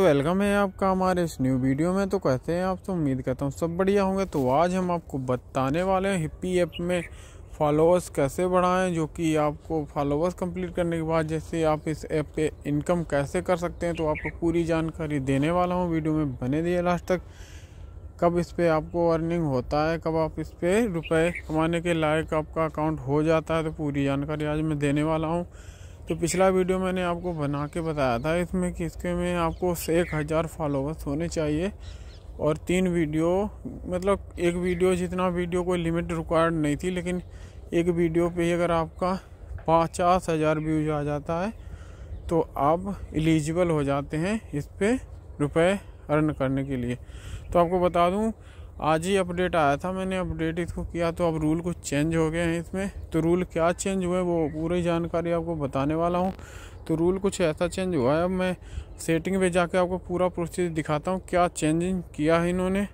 तो वेलकम है आपका हमारे इस न्यू वीडियो में तो कहते हैं आप तो उम्मीद करता हूँ सब बढ़िया होंगे तो आज हम आपको बताने वाले हैं हिप्पी ऐप में फॉलोअर्स कैसे बढ़ाएं जो कि आपको फॉलोअर्स कंप्लीट करने के बाद जैसे आप इस ऐप पे इनकम कैसे कर सकते हैं तो आपको पूरी जानकारी देने वाला हूँ वीडियो में बने दिए लास्ट तक कब इस पर आपको अर्निंग होता है कब आप इस पर रुपये कमाने के लायक आपका अकाउंट हो जाता है तो पूरी जानकारी आज मैं देने वाला हूँ तो पिछला वीडियो मैंने आपको बना के बताया था इसमें कि इसके में आपको एक हज़ार फॉलोवर्स होने चाहिए और तीन वीडियो मतलब एक वीडियो जितना वीडियो कोई लिमिट रिक्वायर्ड नहीं थी लेकिन एक वीडियो पे ही अगर आपका पचास हज़ार व्यूज आ जाता है तो आप एलिजिबल हो जाते हैं इस पर रुपये अर्न करने के लिए तो आपको बता दूँ आज ही अपडेट आया था मैंने अपडेट इसको तो किया तो अब रूल कुछ चेंज हो गए हैं इसमें तो रूल क्या चेंज हुए वो पूरी जानकारी आपको बताने वाला हूँ तो रूल कुछ ऐसा चेंज हुआ है अब मैं सेटिंग पे जाके आपको पूरा प्रोसेस दिखाता हूँ क्या चेंजिंग किया है इन्होंने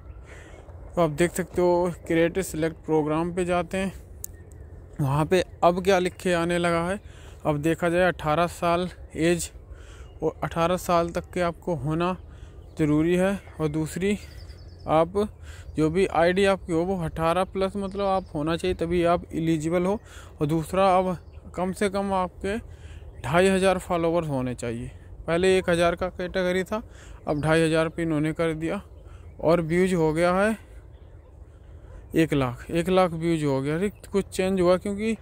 तो आप देख सकते हो क्रिएटिव सेलेक्ट प्रोग्राम पे जाते हैं वहाँ पे अब क्या लिखे आने लगा है अब देखा जाए 18 साल एज और 18 साल तक के आपको होना ज़रूरी है और दूसरी आप जो भी आईडी आपकी हो वो अठारह प्लस मतलब आप होना चाहिए तभी आप एलिजिबल हो और दूसरा अब कम से कम आपके ढाई हज़ार फॉलोवर्स होने चाहिए पहले एक हज़ार का कैटेगरी था अब ढाई हज़ार पे इन्होंने कर दिया और व्यूज हो गया है एक लाख एक लाख व्यूज हो गया अरे कुछ चेंज हुआ क्योंकि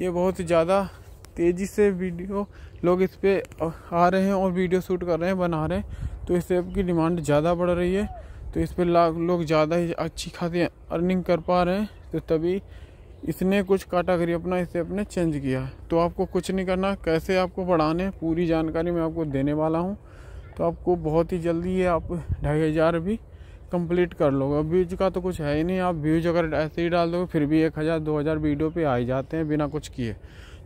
ये बहुत ज़्यादा तेज़ी से वीडियो लोग इस पर आ रहे हैं और वीडियो शूट कर रहे हैं बना रहे हैं तो इस ऐप की डिमांड ज़्यादा बढ़ रही है तो इस पर लोग ज़्यादा ही अच्छी खासी अर्निंग कर पा रहे हैं तो तभी इसने कुछ कैटागरी अपना इसे अपने चेंज किया तो आपको कुछ नहीं करना कैसे आपको बढ़ाने पूरी जानकारी मैं आपको देने वाला हूँ तो आपको बहुत ही जल्दी ये आप ढाई हज़ार भी कंप्लीट कर लोगे अब व्यूज का तो कुछ है ही नहीं आप व्यूज अगर ऐसे ही डाल दोगे फिर भी एक हज़ार दो हज़ार वीडियो पे आ ही जाते हैं बिना कुछ किए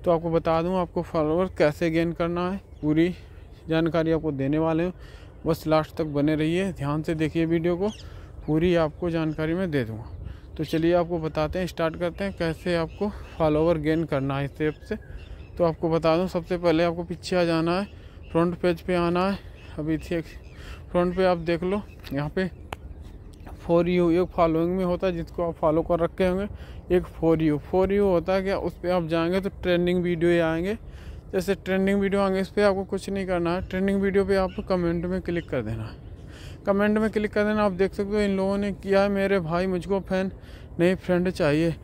तो आपको बता दूँ आपको फॉलोअर कैसे गेन करना है पूरी जानकारी आपको देने वाले हूँ बस लास्ट तक बने रहिए ध्यान से देखिए वीडियो को पूरी आपको जानकारी मैं दे दूँगा तो चलिए आपको बताते हैं स्टार्ट करते हैं कैसे आपको फॉलोवर गेन करना है इस ऐप से तो आपको बता दूँ सबसे पहले आपको पीछे आ जाना है फ्रंट पेज पे आना है अभी थी फ्रंट पे आप देख लो यहाँ पे फोर यू एक फॉलोइंग में होता है जिसको आप फॉलो कर रखे होंगे एक फोर यू फोर यू होता है क्या उस पर आप जाएंगे तो ट्रेंडिंग वीडियो आएंगे जैसे ट्रेंडिंग वीडियो आगे इस पर आपको कुछ नहीं करना है ट्रेंडिंग वीडियो पे आप कमेंट में क्लिक कर देना कमेंट में क्लिक कर देना आप देख सकते हो इन लोगों ने किया है मेरे भाई मुझको फैन नहीं फ्रेंड चाहिए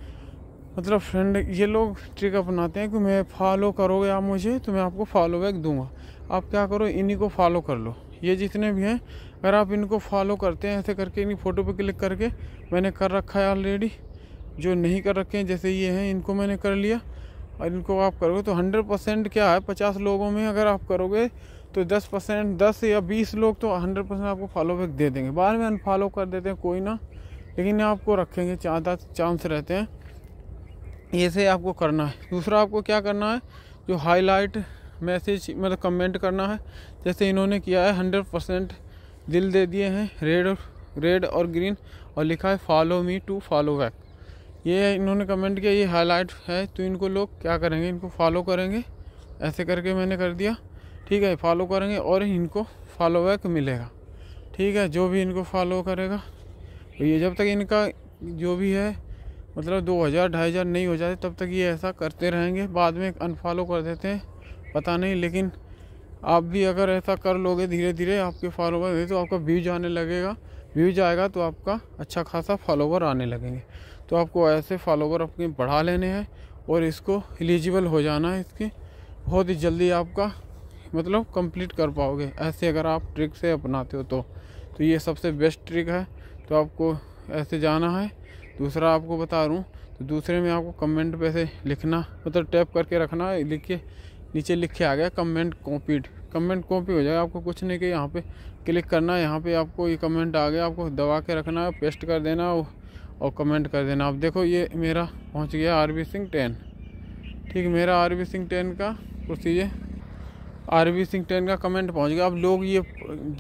मतलब फ्रेंड ये लोग ट्रिक अपनाते हैं कि मैं फॉलो करोगे आप मुझे तो मैं आपको फॉलो बैक दूंगा आप क्या करो इन्हीं को फॉलो कर लो ये जितने भी हैं अगर आप इनको फॉलो करते हैं ऐसे करके इन्हीं फ़ोटो पर क्लिक करके मैंने कर रखा है ऑलरेडी जो नहीं कर रखे हैं जैसे ये हैं इनको मैंने कर लिया और इनको आप करोगे तो हंड्रेड परसेंट क्या है पचास लोगों में अगर आप करोगे तो दस परसेंट दस या बीस लोग तो हंड्रेड परसेंट आपको फॉलो बैक दे देंगे बाद में अनफॉलो कर देते हैं कोई ना लेकिन आपको रखेंगे ज़्यादा चांस रहते हैं ये से आपको करना है दूसरा आपको क्या करना है जो हाईलाइट मैसेज मतलब कमेंट करना है जैसे इन्होंने किया है हंड्रेड परसेंट दिल दे दिए हैं रेड रेड और ग्रीन और लिखा है follow me to follow back ये इन्होंने कमेंट किया ये हाईलाइट है तो इनको लोग क्या करेंगे इनको फॉलो करेंगे ऐसे करके मैंने कर दिया ठीक है फॉलो करेंगे और इनको फॉलो बैक मिलेगा ठीक है जो भी इनको फॉलो करेगा तो ये जब तक इनका जो भी है मतलब दो हज़ार ढाई हज़ार नहीं हो जाते तब तक ये ऐसा करते रहेंगे बाद में अनफॉलो कर देते हैं पता नहीं लेकिन आप भी अगर ऐसा कर लोगे धीरे धीरे आपके फॉलोवर तो आपका व्यूज आने लगेगा व्यूज आएगा तो आपका अच्छा खासा फॉलोवर आने लगेंगे तो आपको ऐसे फॉलोवर अपने बढ़ा लेने हैं और इसको एलिजिबल हो जाना है इसके बहुत ही जल्दी आपका मतलब कंप्लीट कर पाओगे ऐसे अगर आप ट्रिक से अपनाते हो तो तो ये सबसे बेस्ट ट्रिक है तो आपको ऐसे जाना है दूसरा आपको बता रहा हूँ तो दूसरे में आपको कमेंट पे से लिखना मतलब टैप करके रखना लिख के नीचे लिख के आ गया कमेंट कॉपीड कमेंट कॉपी हो जाएगा आपको कुछ नहीं कि यहाँ पे क्लिक करना है यहाँ पर आपको ये कमेंट आ गया आपको दबा के रखना है पेस्ट कर देना और कमेंट कर देना आप देखो ये मेरा पहुंच गया आर सिंह टेन ठीक मेरा आर सिंह टेन का कुर्सी ये आर सिंह टेन का कमेंट पहुंच गया अब लोग ये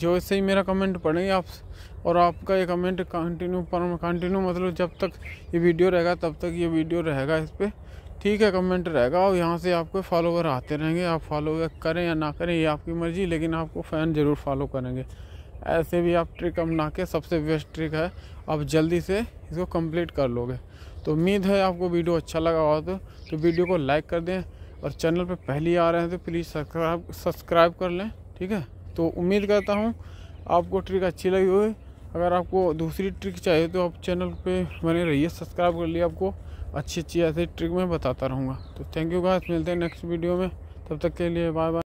जो से ही मेरा कमेंट पढ़ेंगे आप और आपका ये कमेंट कंटिन्यू पर कंटिन्यू मतलब जब तक ये वीडियो रहेगा तब तक ये वीडियो रहेगा इस पर ठीक है कमेंट रहेगा और यहाँ से आपके फॉलोवर आते रहेंगे आप फॉलो करें या ना करें ये आपकी मर्ज़ी लेकिन आपको फ़ैन ज़रूर फॉलो करेंगे ऐसे भी आप ट्रिक अपना के सबसे बेस्ट ट्रिक है आप जल्दी से इसको कंप्लीट कर लोगे तो उम्मीद है आपको वीडियो अच्छा लगा हुआ तो, तो वीडियो को लाइक कर दें और चैनल पर पहली आ रहे हैं तो प्लीज़ सब्सक्राइब सब्सक्राइब कर लें ठीक है तो उम्मीद करता हूँ आपको ट्रिक अच्छी लगी हुई अगर आपको दूसरी ट्रिक चाहिए तो आप चैनल पे बने रहिए सब्सक्राइब कर लिए आपको अच्छी अच्छी ऐसी ट्रिक मैं बताता रहूँगा तो थैंक यू गाइस मिलते हैं नेक्स्ट वीडियो में तब तक के लिए बाय बाय